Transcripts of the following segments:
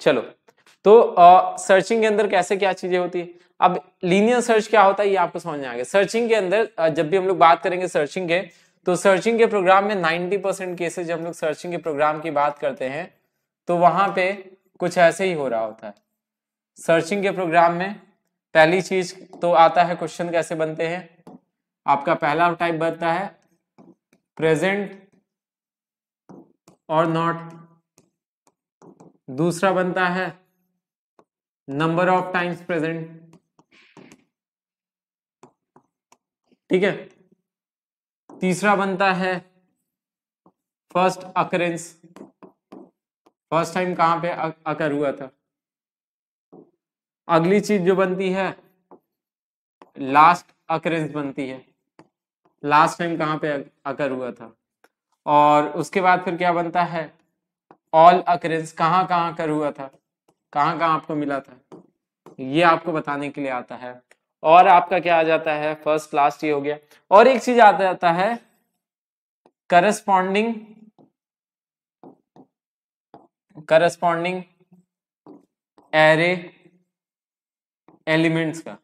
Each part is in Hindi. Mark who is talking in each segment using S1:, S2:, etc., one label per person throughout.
S1: चलो तो आ, सर्चिंग के अंदर कैसे क्या चीजें होती है अब लीनियर सर्च क्या होता है ये आपको समझ में आ गया सर्चिंग के अंदर जब भी हम लोग बात करेंगे सर्चिंग के तो सर्चिंग के प्रोग्राम में 90 परसेंट केसेज हम लोग सर्चिंग के प्रोग्राम की बात करते हैं तो वहां पे कुछ ऐसे ही हो रहा होता है सर्चिंग के प्रोग्राम में पहली चीज तो आता है क्वेश्चन कैसे बनते हैं आपका पहला टाइप बनता है प्रेजेंट और नॉट दूसरा बनता है नंबर ऑफ टाइम्स प्रेजेंट ठीक है तीसरा बनता है फर्स्ट अकरेंस फर्स्ट टाइम कहां पे अकर हुआ था अगली चीज जो बनती है लास्ट अकरेंस बनती है लास्ट टाइम कहां पे अकर हुआ था और उसके बाद फिर क्या बनता है ऑल अक्रेंस कहाँ कहाँ कर हुआ था कहाँ कहाँ आपको मिला था ये आपको बताने के लिए आता है और आपका क्या आ जाता है फर्स्ट लास्ट ये हो गया और एक चीज आ जाता है करस्पॉन्डिंग करस्पॉन्डिंग एरे एलिमेंट्स का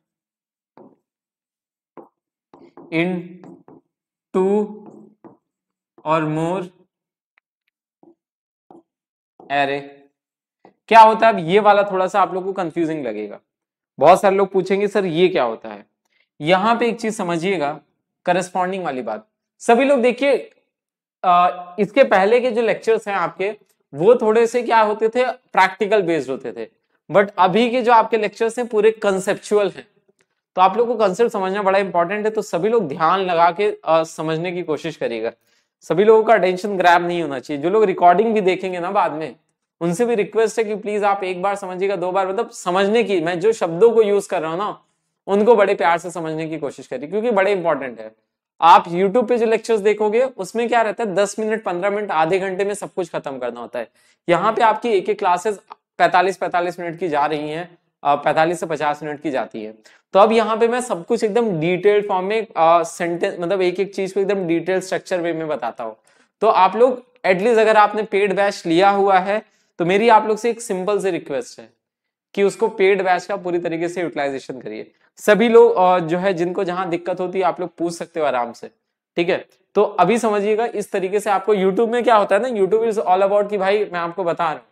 S1: इन टू और मोर एरे क्या होता है अब ये वाला थोड़ा सा आप लोग को कंफ्यूजिंग लगेगा बहुत सारे लोग पूछेंगे सर ये क्या होता है यहां पे एक चीज समझिएगा करस्पॉन्डिंग वाली बात सभी लोग देखिए इसके पहले के जो लेक्चर्स हैं आपके वो थोड़े से क्या होते थे प्रैक्टिकल बेस्ड होते थे बट अभी के जो आपके लेक्चर्स हैं पूरे कंसेप्चुअल हैं तो आप लोग को कंसेप्ट समझना बड़ा इंपॉर्टेंट है तो सभी लोग ध्यान लगा के आ, समझने की कोशिश करिएगा सभी लोगों का अटेंशन ग्रैब नहीं होना चाहिए जो लोग रिकॉर्डिंग भी देखेंगे ना बाद में उनसे भी रिक्वेस्ट है कि प्लीज आप एक बार समझिएगा दो बार मतलब समझने की मैं जो शब्दों को यूज कर रहा हूँ ना उनको बड़े प्यार से समझने की कोशिश करिए क्योंकि बड़े इंपॉर्टेंट है आप YouTube पे जो लेक्चर्स देखोगे उसमें क्या रहता है दस मिनट पंद्रह मिनट आधे घंटे में सब कुछ खत्म करना होता है यहाँ पे आपकी एक एक क्लासेस पैंतालीस पैंतालीस मिनट की जा रही हैं पैंतालीस से पचास मिनट की जाती है तो अब यहाँ पे मैं सब कुछ एकदम डिटेल फॉर्म में सेंटेंस मतलब एक एक चीज को एकदम डिटेल स्ट्रक्चर वे में बताता हूँ तो आप लोग एटलीस्ट अगर आपने पेड बैच लिया हुआ है तो मेरी आप लोग से एक सिंपल से रिक्वेस्ट है कि उसको पेड बैच का पूरी तरीके से यूटिलाइजेशन करिए सभी लोग जो है जिनको जहां दिक्कत होती है आप लोग पूछ सकते हो आराम से ठीक है तो अभी समझिएगा इस तरीके से आपको YouTube में क्या होता है ना YouTube इज ऑल अबाउट कि भाई मैं आपको बता रहा हूँ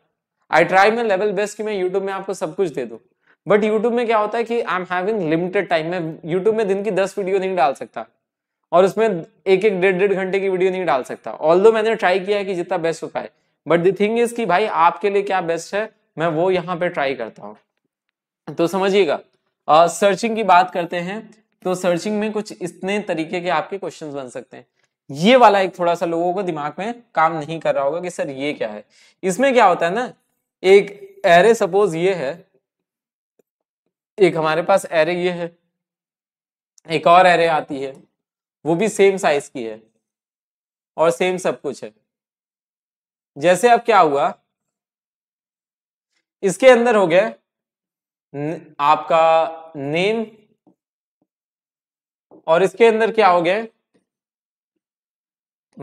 S1: आई ट्राई में लेवल बेस्ट कि मैं YouTube में आपको सब कुछ दे दू बट यूट्यूब में क्या होता है कि I am having limited time मैं यूट्यूब में दिन की दस वीडियो नहीं डाल सकता और उसमें एक एक डेढ़ डेढ़ घंटे की वीडियो नहीं डाल सकता ऑल मैंने ट्राई किया है कि जितना बेस्ट हो पाए बट द थिंग इज कि भाई आपके लिए क्या बेस्ट है मैं वो यहाँ पे ट्राई करता हूँ तो समझिएगा सर्चिंग की बात करते हैं तो सर्चिंग में कुछ इतने तरीके के आपके क्वेश्चन बन सकते हैं ये वाला एक थोड़ा सा लोगों को दिमाग में काम नहीं कर रहा होगा कि सर ये क्या है इसमें क्या होता है ना एक एरे सपोज ये है एक हमारे पास एरे ये है एक और एरे आती है वो भी सेम साइज की है और सेम सब कुछ है जैसे अब क्या हुआ इसके अंदर हो गया आपका नेम और इसके अंदर क्या हो गया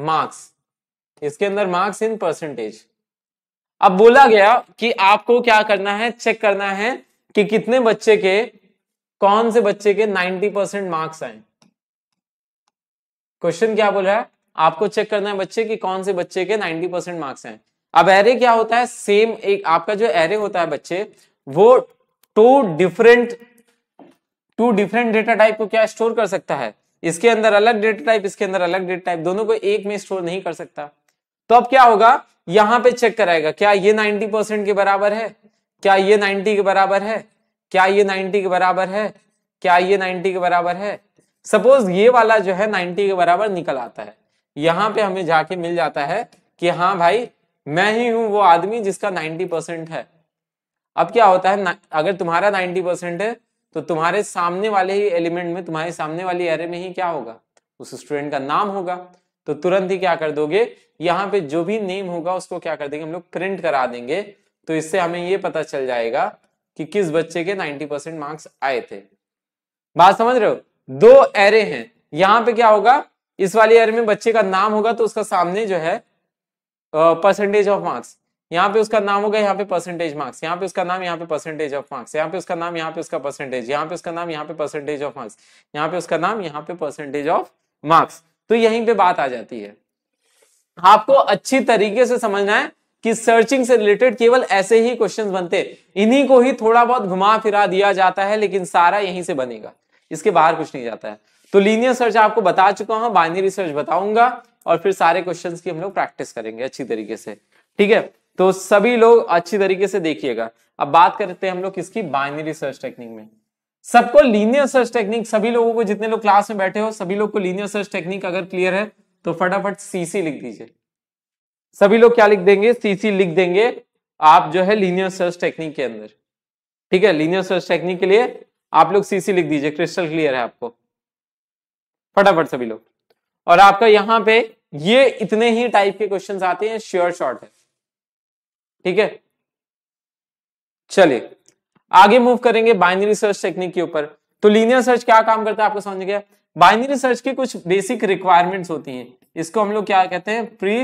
S1: मार्क्स इसके अंदर मार्क्स इन परसेंटेज अब बोला गया कि आपको क्या करना है चेक करना है कि कितने बच्चे के कौन से बच्चे के 90 परसेंट मार्क्स आए क्वेश्चन क्या बोल रहा है आपको चेक करना है बच्चे कि कौन से बच्चे के 90 परसेंट मार्क्स आए अब एरे क्या होता है सेम एक आपका जो एरे होता है बच्चे वो two different two different data type को क्या स्टोर कर सकता है इसके अंदर अलग डेटा टाइप इसके अंदर अलग डेटा टाइप दोनों को एक में स्टोर नहीं कर सकता तो अब क्या होगा यहां पे चेक कराएगा क्या ये 90 परसेंट के बराबर है क्या ये 90 के बराबर है क्या ये 90 के बराबर है क्या ये 90 के बराबर है सपोज ये वाला जो है 90 के बराबर निकल आता है यहाँ पे हमें जाके मिल जाता है कि हाँ भाई मैं ही हूं वो आदमी जिसका 90 परसेंट है अब क्या होता है अगर तुम्हारा 90 परसेंट है तो तुम्हारे सामने वाले ही एलिमेंट में तुम्हारे सामने वाली एरे में ही क्या होगा उस स्टूडेंट का नाम होगा तो तुरंत ही क्या कर दोगे यहाँ पे जो भी नेम होगा उसको क्या कर देंगे हम लोग प्रिंट करा देंगे तो इससे हमें ये पता चल जाएगा कि किस बच्चे के 90 परसेंट मार्क्स आए थे बात समझ रहे हो दो एरे हैं यहां पे क्या होगा इस वाली एरे में बच्चे का नाम होगा तो उसका सामने जो है परसेंटेज ऑफ मार्क्स यहाँ पे उसका नाम होगा यहाँ पे परसेंटेज मार्क्स यहाँ पे उसका नाम यहाँ पे परसेंटेज ऑफ मार्क्स यहाँ पे उसका नाम यहाँ पे उसका परसेंटेज यहाँ पे उसका नाम यहाँ पे परसेंटेज ऑफ मार्क्स यहाँ पे उसका नाम यहाँ पे परसेंटेज ऑफ मार्क्स तो यहीं पे बात आ जाती है आपको अच्छी तरीके से समझना है कि सर्चिंग से रिलेटेड केवल ऐसे ही क्वेश्चन बनते इन्हीं को ही थोड़ा बहुत घुमा फिरा दिया जाता है लेकिन सारा यहीं से बनेगा इसके बाहर कुछ नहीं जाता है तो लीनियर सर्च आपको बता चुका हूं बाइनरी सर्च बताऊंगा और फिर सारे क्वेश्चन की हम लोग प्रैक्टिस करेंगे अच्छी तरीके से ठीक है तो सभी लोग अच्छी तरीके से देखिएगा अब बात करते हैं हम लोग किसकी बाइनरी सर्च टेक्निक में सबको लीनियर सर्च टेक्निक सभी लोगों को जितने लोग क्लास में बैठे हो सभी लोग को लीनियर सर्च टेक्निक अगर क्लियर है तो फटाफट सीसी लिख दीजिए सभी लोग क्या लिख देंगे सीसी लिख देंगे आप जो है लीनियर सर्च टेक्निक के अंदर ठीक है लीनियर सर्च टेक्निक के लिए आप लोग सीसी लिख दीजिए क्रिस्टल क्लियर है आपको फटाफट सभी लोग और आपका यहां पे ये इतने ही टाइप के क्वेश्चन आते हैं श्योर शॉर्ट है ठीक है चलिए आगे मूव करेंगे बाइनरी सर्च टेक्निक के ऊपर तो लीनियर सर्च क्या काम करता है आपको समझ गया बाइनरी सर्च की कुछ बेसिक रिक्वायरमेंट्स होती हैं इसको हम लोग क्या कहते हैं प्री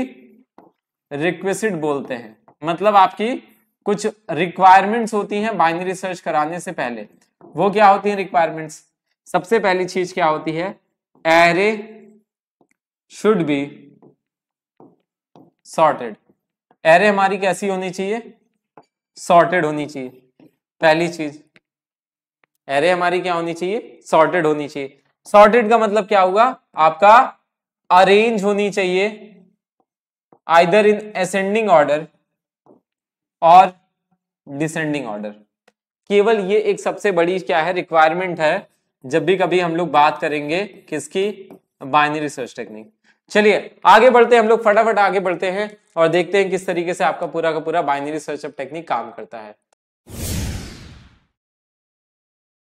S1: रिक्वेस्ट बोलते हैं मतलब आपकी कुछ रिक्वायरमेंट्स होती हैं बाइनरी सर्च कराने से पहले वो क्या होती है रिक्वायरमेंट्स सबसे पहली चीज क्या होती है array should be sorted array हमारी कैसी होनी चाहिए सॉर्टेड होनी चाहिए पहली चीज एरे हमारी क्या होनी चाहिए सॉर्टेड होनी चाहिए सॉर्टेड का मतलब क्या होगा आपका अरेंज होनी चाहिए आइदर इन असेंडिंग ऑर्डर और डिसेंडिंग ऑर्डर केवल ये एक सबसे बड़ी क्या है रिक्वायरमेंट है जब भी कभी हम लोग बात करेंगे किसकी बाइनरी रिसर्च टेक्निक चलिए आगे बढ़ते हैं हम लोग फटाफट आगे बढ़ते हैं और देखते हैं किस तरीके से आपका पूरा का पूरा बाइनरी सर्च अप टेक्निक काम करता है